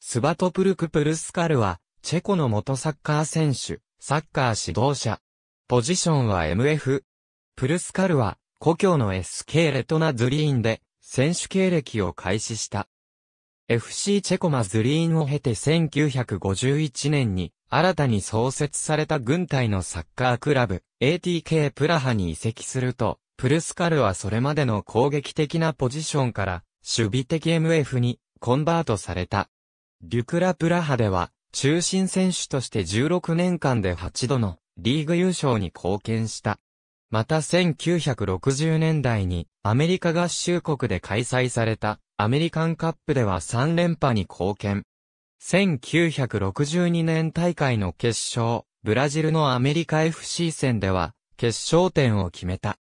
スバトプルク・プルスカルは、チェコの元サッカー選手、サッカー指導者。ポジションは MF。プルスカルは、故郷の SK レトナ・ズリーンで、選手経歴を開始した。FC チェコマ・ズリーンを経て1951年に、新たに創設された軍隊のサッカークラブ、ATK プラハに移籍すると、プルスカルはそれまでの攻撃的なポジションから、守備的 MF に、コンバートされた。デュクラプラハでは、中心選手として16年間で8度のリーグ優勝に貢献した。また1960年代にアメリカ合衆国で開催されたアメリカンカップでは3連覇に貢献。1962年大会の決勝、ブラジルのアメリカ FC 戦では決勝点を決めた。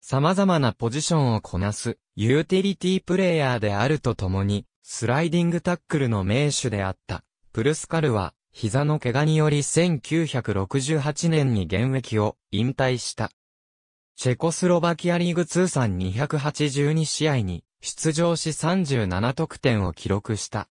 様々なポジションをこなすユーティリティプレイヤーであるとともにスライディングタックルの名手であった、プルスカルは、膝の怪我により1968年に現役を引退した。チェコスロバキアリーグ通算282試合に出場し37得点を記録した。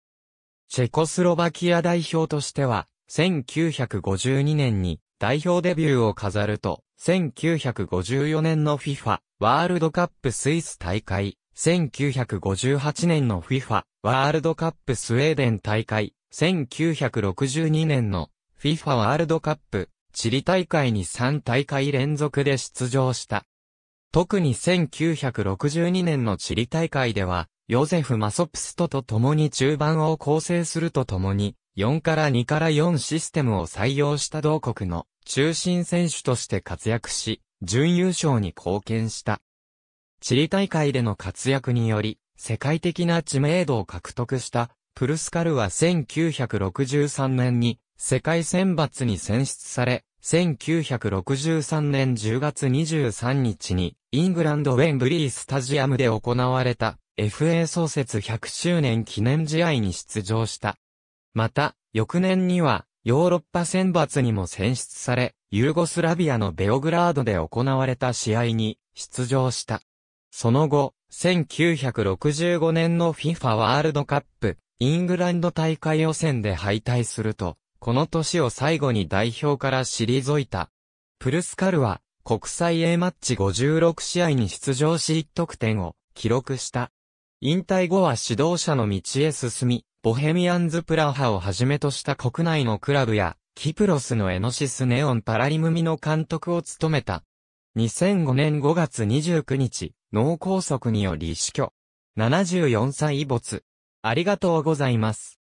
チェコスロバキア代表としては、1952年に代表デビューを飾ると、1954年の FIFA ワールドカップスイス大会、1958年の FIFA ワールドカップスウェーデン大会、1962年の FIFA ワールドカップチリ大会に3大会連続で出場した。特に1962年のチリ大会では、ヨゼフ・マソプストと共に中盤を構成するとともに、4から2から4システムを採用した同国の中心選手として活躍し、準優勝に貢献した。チリ大会での活躍により、世界的な知名度を獲得したプルスカルは1963年に世界選抜に選出され、1963年10月23日にイングランドウェンブリースタジアムで行われた FA 創設100周年記念試合に出場した。また、翌年にはヨーロッパ選抜にも選出され、ユーゴスラビアのベオグラードで行われた試合に出場した。その後、1965年の FIFA ワールドカップ、イングランド大会予選で敗退すると、この年を最後に代表から退いた。プルスカルは、国際 A マッチ56試合に出場し1得点を記録した。引退後は指導者の道へ進み、ボヘミアンズプラハをはじめとした国内のクラブや、キプロスのエノシスネオンパラリムミの監督を務めた。2005年5月29日、脳梗塞により死去。74歳没。ありがとうございます。